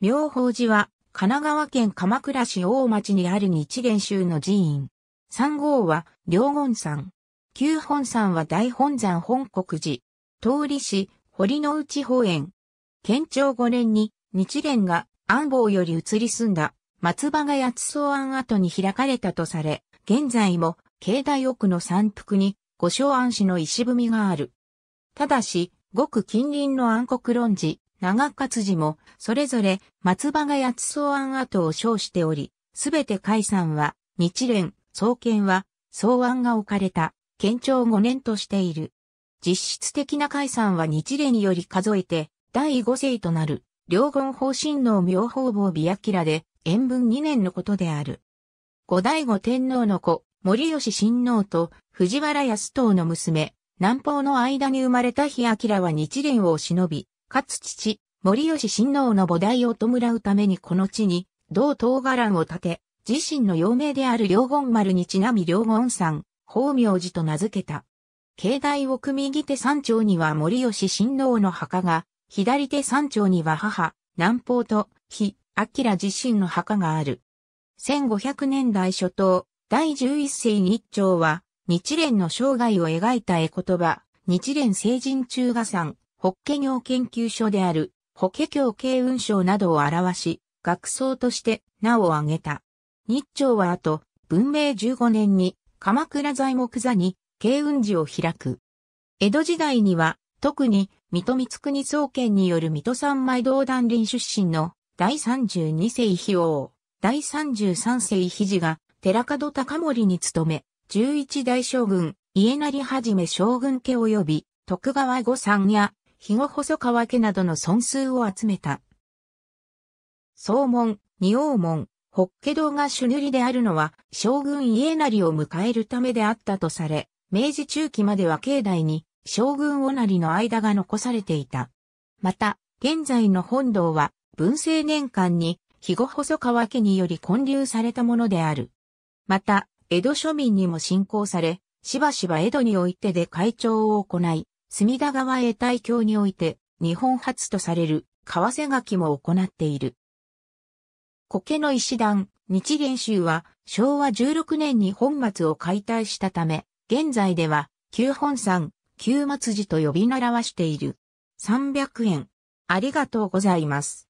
妙法寺は、神奈川県鎌倉市大町にある日蓮宗の寺院。三号は、両言山。九本山は大本山本国寺。通り市、堀之内方園。県庁五年に、日蓮が安房より移り住んだ、松葉が八草庵跡に開かれたとされ、現在も、境内奥の山腹に、五所庵市の石踏みがある。ただし、ごく近隣の暗黒論寺、長勝寺も、それぞれ松葉が八草案跡を称しており、すべて解散は、日蓮、創建は、草案が置かれた、県庁5年としている。実質的な解散は日蓮より数えて、第5世となる、両言法神能妙法坊美明で、延文2年のことである。後醍醐天皇の子、森吉親王と藤原康党の娘、南方の間に生まれた日明は日蓮を忍び、かつ父、森吉親王の母提を弔うためにこの地に、同東伽藍を建て、自身の幼名である両言丸にちなみ両言山、法明寺と名付けた。境内を組右手山頂には森吉親王の墓が、左手山頂には母、南方と、日、明自身の墓がある。1500年代初頭、第11世日朝は、日蓮の生涯を描いた絵言葉、日蓮聖人中画山、法華経研究所である法華経慶雲章などを表し、学僧として名を挙げた。日朝は後、文明15年に鎌倉材木座に慶雲寺を開く。江戸時代には、特に水戸光国総研による水戸三枚道団林出身の第32世秘王、第33世秘事が寺門高森に勤め、11代将軍、家成はじめ将軍家及び徳川御三や肥後細川家などの尊数を集めた。宗門、二王門、北家堂が主塗りであるのは将軍家成を迎えるためであったとされ、明治中期までは境内に将軍おなりの間が残されていた。また、現在の本堂は文政年間に肥後細川家により建立されたものである。また、江戸庶民にも信仰され、しばしば江戸においてで会長を行い、隅田川永代橋において、日本初とされる、為瀬書きも行っている。苔の石段、日蓮宗は、昭和16年に本末を解体したため、現在では、旧本山、旧松寺と呼び習わしている。300円。ありがとうございます。